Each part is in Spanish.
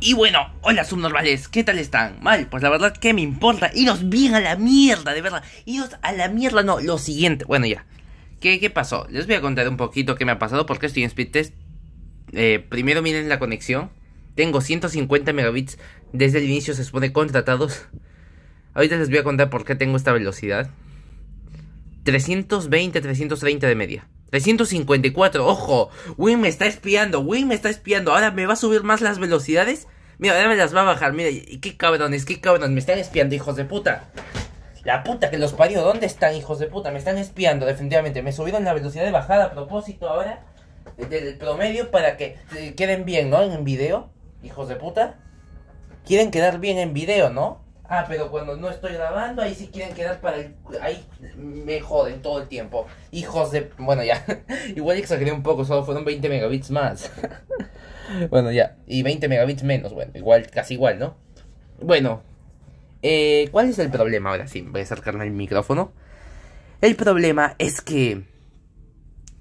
Y bueno, hola subnormales, ¿qué tal están? Mal, pues la verdad que me importa, iros bien a la mierda, de verdad, iros a la mierda, no, lo siguiente, bueno ya, ¿qué, pasó? Les voy a contar un poquito qué me ha pasado, porque estoy en speed eh, primero miren la conexión, tengo 150 megabits desde el inicio, se supone contratados, ahorita les voy a contar por qué tengo esta velocidad, 320, 330 de media, 354, ojo, Win me está espiando, Win me está espiando, ahora me va a subir más las velocidades. Mira, ahora me las va a bajar, mira, y qué cabrones, qué cabrones, me están espiando, hijos de puta. La puta que los parió, ¿dónde están, hijos de puta? Me están espiando, definitivamente. Me subieron la velocidad de bajada a propósito ahora, del promedio, para que eh, queden bien, ¿no? En video, hijos de puta. Quieren quedar bien en video, ¿no? Ah, pero cuando no estoy grabando, ahí sí quieren quedar para el... Ahí me joden todo el tiempo. Hijos de... Bueno, ya. Igual exageré un poco, solo fueron 20 megabits más. bueno, ya. Y 20 megabits menos, bueno. Igual, casi igual, ¿no? Bueno. Eh, ¿Cuál es el problema? Ahora sí, voy a acercarme al micrófono. El problema es que...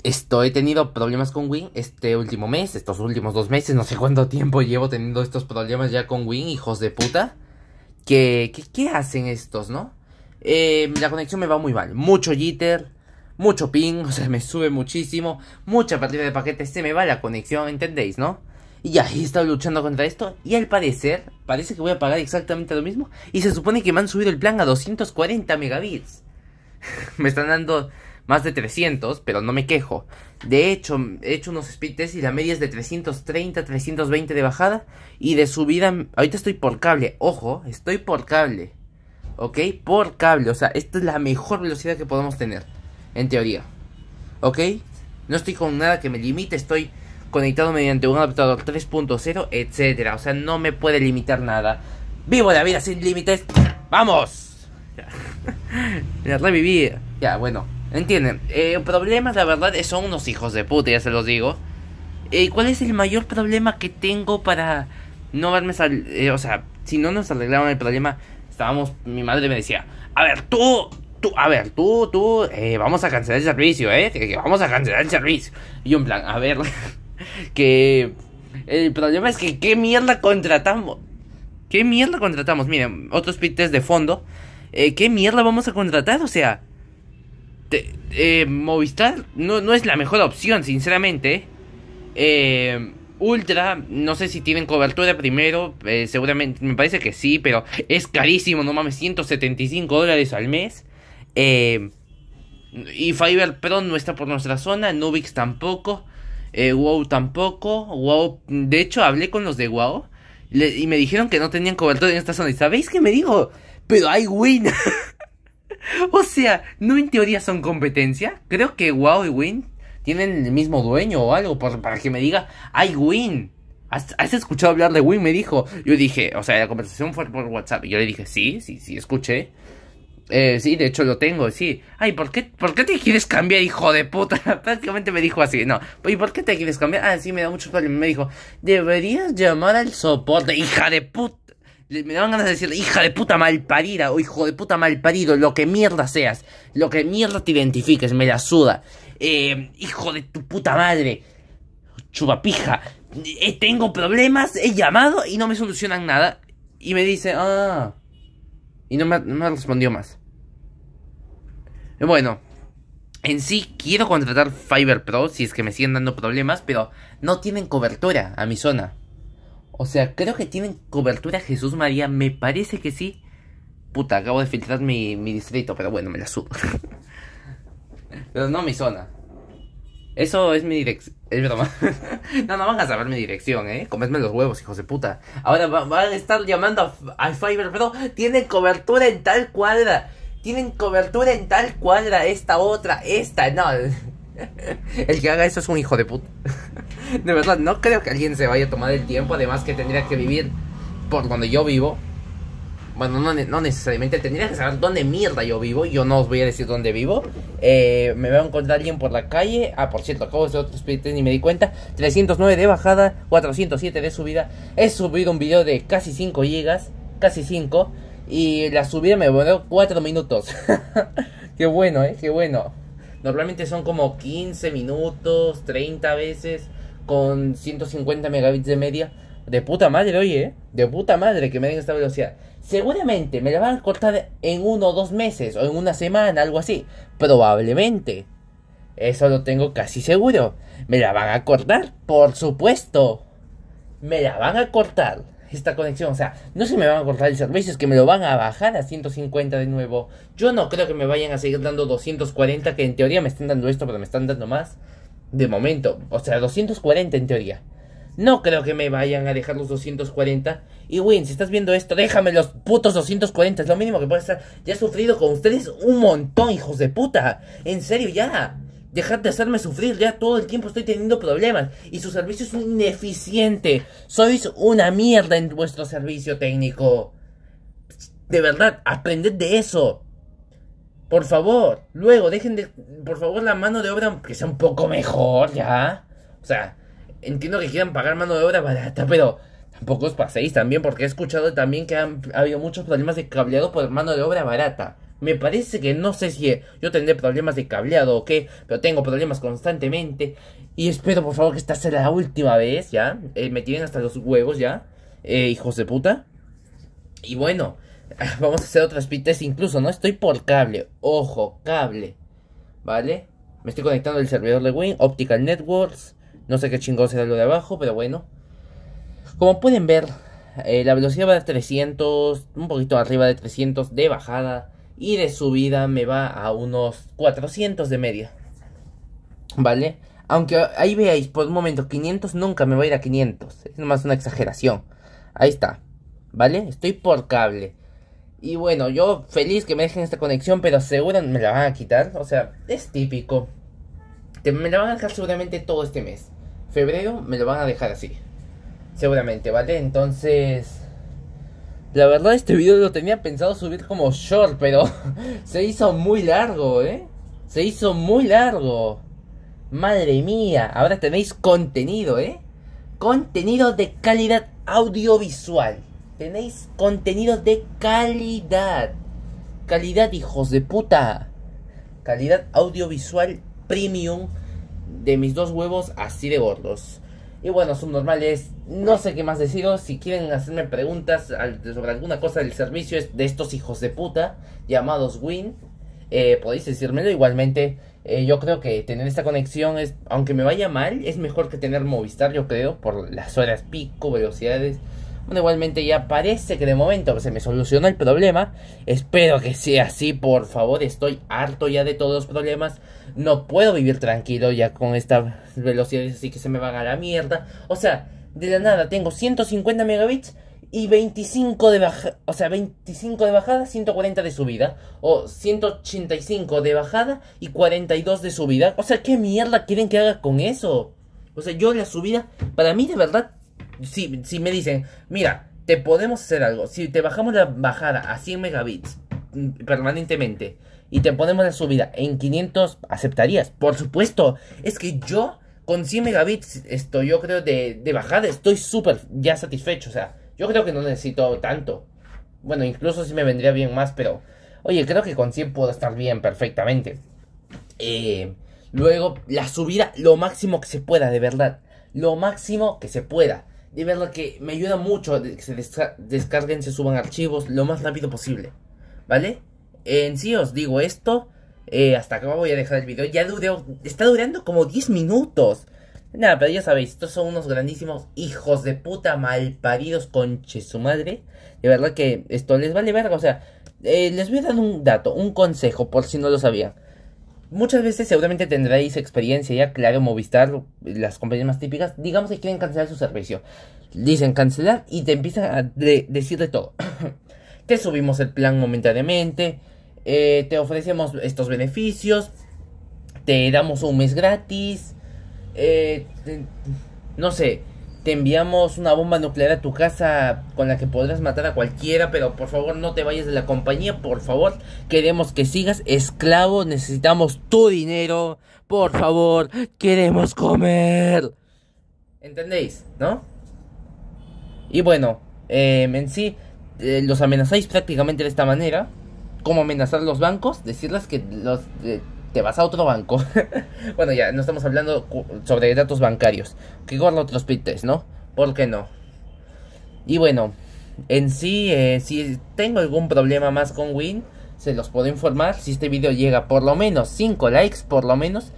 Estoy he tenido problemas con Win este último mes, estos últimos dos meses, no sé cuánto tiempo llevo teniendo estos problemas ya con Win, hijos de puta que, ¿qué hacen estos, no? Eh, la conexión me va muy mal. Mucho jitter, mucho ping, o sea, me sube muchísimo. Mucha partida de paquetes, se me va la conexión, ¿entendéis, no? Y ahí he estado luchando contra esto. Y al parecer, parece que voy a pagar exactamente lo mismo. Y se supone que me han subido el plan a 240 megabits. me están dando más de 300, pero no me quejo. De hecho, he hecho unos speed tests y la media es de 330, 320 de bajada y de subida. Ahorita estoy por cable, ojo, estoy por cable. ¿Ok? Por cable, o sea, esta es la mejor velocidad que podemos tener, en teoría. ¿Ok? No estoy con nada que me limite, estoy conectado mediante un adaptador 3.0, etcétera. O sea, no me puede limitar nada. Vivo la vida sin límites. ¡Vamos! Ya. Ya, bueno. ¿Entienden? el eh, problema la verdad, son unos hijos de puta, ya se los digo. Eh, ¿Cuál es el mayor problema que tengo para no haberme sal... Eh, o sea, si no nos arreglaban el problema, estábamos... Mi madre me decía, a ver, tú, tú, a ver, tú, tú, eh, vamos a cancelar el servicio, ¿eh? Que, vamos a cancelar el servicio. Y un plan, a ver, que... El problema es que qué mierda contratamos. ¿Qué mierda contratamos? Miren, otros pites de fondo. ¿Qué mierda vamos a contratar? O sea, eh, Movistar no, no, es la mejor opción, sinceramente. Eh, Ultra, no sé si tienen cobertura primero, eh, seguramente, me parece que sí, pero es carísimo, no mames, 175 dólares al mes. y Fiverr Pro no está por nuestra zona, Nubix tampoco, WoW tampoco, WoW, de hecho hablé con los de WoW y me dijeron que no tenían cobertura en esta zona. ¿Y sabéis qué me dijo? Pero hay Win. O sea, no en teoría son competencia. Creo que Wow y Win tienen el mismo dueño o algo por, para que me diga, ay Win. ¿Has, escuchado hablar de Win? Me dijo. Yo dije, o sea, la conversación fue por WhatsApp. Y yo le dije, sí, sí, sí, escuché. Eh, sí, de hecho lo tengo, sí. Ay, ¿por qué, ¿por qué te quieres cambiar, hijo de puta? Prácticamente me dijo así, no. ¿Y por qué te quieres cambiar? Ah, sí, me da mucho problema. Me dijo, deberías llamar al soporte, hija de puta me daban ganas de decir, hija de puta malparida o hijo de puta malparido, lo que mierda seas, lo que mierda te identifiques, me la suda. Eh, hijo de tu puta madre, chubapija, eh, tengo problemas, he llamado y no me solucionan nada. Y me dice, ah, y no me, no me respondió más. Bueno, en sí quiero contratar Fiverr Pro si es que me siguen dando problemas, pero no tienen cobertura a mi zona. O sea, creo que tienen cobertura Jesús María, me parece que sí. Puta, acabo de filtrar mi, distrito, pero bueno, me la subo. pero no mi zona. Eso es mi dirección. Es broma. no, no van a saber mi dirección, ¿eh? Comedme los huevos, hijos de puta. Ahora van a estar llamando a, Fiverr, pero tienen cobertura en tal cuadra. Tienen cobertura en tal cuadra, esta otra, esta, no. El que haga eso es un hijo de puta. De verdad, no creo que alguien se vaya a tomar el tiempo, además que tendría que vivir por donde yo vivo. Bueno, no, necesariamente tendría que saber dónde mierda yo vivo. Yo no os voy a decir dónde vivo. Eh, me voy a encontrar alguien por la calle. Ah, por cierto, acabo de hacer otro split y me di cuenta. 309 de bajada, 407 de subida. He subido un video de casi 5 gigas. Casi 5. Y la subida me duró 4 minutos. qué bueno, eh, qué bueno. Normalmente son como 15 minutos, 30 veces, con 150 megabits de media. De puta madre, oye, ¿eh? de puta madre que me den esta velocidad. Seguramente me la van a cortar en uno o dos meses o en una semana, algo así. Probablemente. Eso lo tengo casi seguro. Me la van a cortar, por supuesto. Me la van a cortar esta conexión. O sea, no se me van a cortar el servicio, es que me lo van a bajar a 150 de nuevo. Yo no creo que me vayan a seguir dando 240, que en teoría me estén dando esto, pero me están dando más. De momento, o sea, 240 en teoría. No creo que me vayan a dejar los 240. Y Win, si estás viendo esto, déjame los putos 240. Es lo mínimo que puede estar Ya he sufrido con ustedes un montón, hijos de puta. En serio, ya. Dejad de hacerme sufrir, ya todo el tiempo estoy teniendo problemas y su servicio es ineficiente. Sois una mierda en vuestro servicio técnico. De verdad, aprended de eso. Por favor, luego dejen de, por favor, la mano de obra que sea un poco mejor, ya. O sea, entiendo que quieran pagar mano de obra barata, pero tampoco os paséis también porque he escuchado también que han, habido muchos problemas de cableado por mano de obra barata. Me parece que no sé si yo tendré problemas de cableado o qué, pero tengo problemas constantemente. Y espero, por favor, que esta sea la última vez, ¿ya? Eh, me tienen hasta los huevos, ¿ya? Eh, hijos de puta. Y bueno, vamos a hacer otras speed incluso, ¿no? Estoy por cable, ojo, cable, ¿vale? Me estoy conectando al servidor de Win, Optical Networks. No sé qué chingón será lo de abajo, pero bueno. Como pueden ver, eh, la velocidad va a 300, un poquito arriba de 300 de bajada y de subida me va a unos 400 de media. ¿Vale? Aunque ahí veáis, por un momento, 500 nunca me va a ir a 500. Es más una exageración. Ahí está. ¿Vale? Estoy por cable. Y bueno, yo feliz que me dejen esta conexión, pero seguro me la van a quitar. O sea, es típico. me la van a dejar seguramente todo este mes. Febrero me lo van a dejar así. Seguramente, ¿vale? Entonces... La verdad este video lo tenía pensado subir como short, pero se hizo muy largo, ¿eh? Se hizo muy largo. Madre mía, ahora tenéis contenido, ¿eh? Contenido de calidad audiovisual. Tenéis contenido de calidad. Calidad, hijos de puta. Calidad audiovisual premium de mis dos huevos así de gordos. Y bueno, subnormales, no sé qué más deciros. Si quieren hacerme preguntas sobre alguna cosa del servicio de estos hijos de puta llamados Win, eh, podéis decírmelo igualmente. Eh, yo creo que tener esta conexión es, aunque me vaya mal, es mejor que tener Movistar, yo creo, por las horas pico, velocidades. Bueno, igualmente ya parece que de momento se me soluciona el problema. Espero que sea así, por favor. Estoy harto ya de todos los problemas. No puedo vivir tranquilo ya con estas velocidades así que se me va a la mierda. O sea, de la nada tengo 150 megabits y 25 de bajada, o sea, 25 de bajada, 140 de subida, o 185 de bajada y 42 de subida. O sea, ¿qué mierda quieren que haga con eso? O sea, yo la subida, para mí de verdad si, me dicen, mira, te podemos hacer algo, si te bajamos la bajada a 100 megabits mm, permanentemente y te ponemos la subida en 500, ¿aceptarías? Por supuesto, es que yo con 100 megabits estoy, yo creo, de, bajada, estoy súper ya satisfecho, o sea, yo creo que no necesito tanto. Bueno, incluso si me vendría bien más, pero... Oye, creo que con 100 puedo estar bien perfectamente. Eh, luego, la subida lo máximo que se pueda, de verdad. Lo máximo que se pueda. De verdad que me ayuda mucho que se descarguen, se suban archivos lo más rápido posible. ¿Vale? En sí os digo esto. Eh, hasta acá voy a dejar el video. Ya duró, está durando como 10 minutos. Nada, pero ya sabéis, estos son unos grandísimos hijos de puta malparidos conche su madre. De verdad que esto les vale verga. O sea, eh, les voy a dar un dato, un consejo, por si no lo sabían. Muchas veces seguramente tendréis experiencia ya, claro, Movistar, las compañías más típicas, digamos que quieren cancelar su servicio. Dicen cancelar y te empiezan a decir de todo. te subimos el plan momentáneamente, eh, te ofrecemos estos beneficios, te damos un mes gratis, eh, no sé, te enviamos una bomba nuclear a tu casa con la que podrás matar a cualquiera, pero por favor no te vayas de la compañía, por favor, queremos que sigas esclavo, necesitamos tu dinero, por favor, queremos comer. ¿Entendéis? ¿No? Y bueno, eh, en sí, eh, los amenazáis prácticamente de esta manera. como amenazar los bancos? Decirles que los... Eh, vas a otro banco. bueno, ya, no estamos hablando sobre datos bancarios. Que guarda otros PITES, ¿no? ¿Por qué no? Y bueno, en sí, eh, si tengo algún problema más con Win, se los puedo informar. Si este video llega por lo menos 5 likes, por lo menos.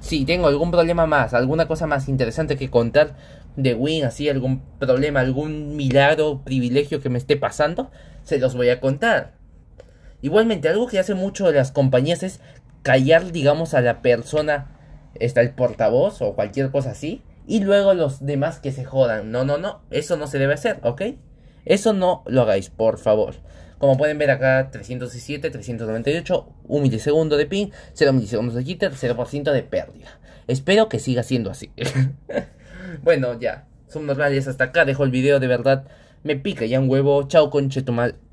Si tengo algún problema más, alguna cosa más interesante que contar de Win, así, algún problema, algún milagro, privilegio que me esté pasando, se los voy a contar. Igualmente, algo que hace mucho las compañías es callar, digamos, a la persona, está el portavoz o cualquier cosa así, y luego los demás que se jodan. No, no, no, eso no se debe hacer, ¿ok? Eso no lo hagáis, por favor. Como pueden ver acá, 317, 398, 1 milisegundo de ping, 0 milisegundos de jitter, 0% de pérdida. Espero que siga siendo así. bueno, ya, normales hasta acá, dejo el video de verdad. Me pica ya un huevo, chao conchetumal.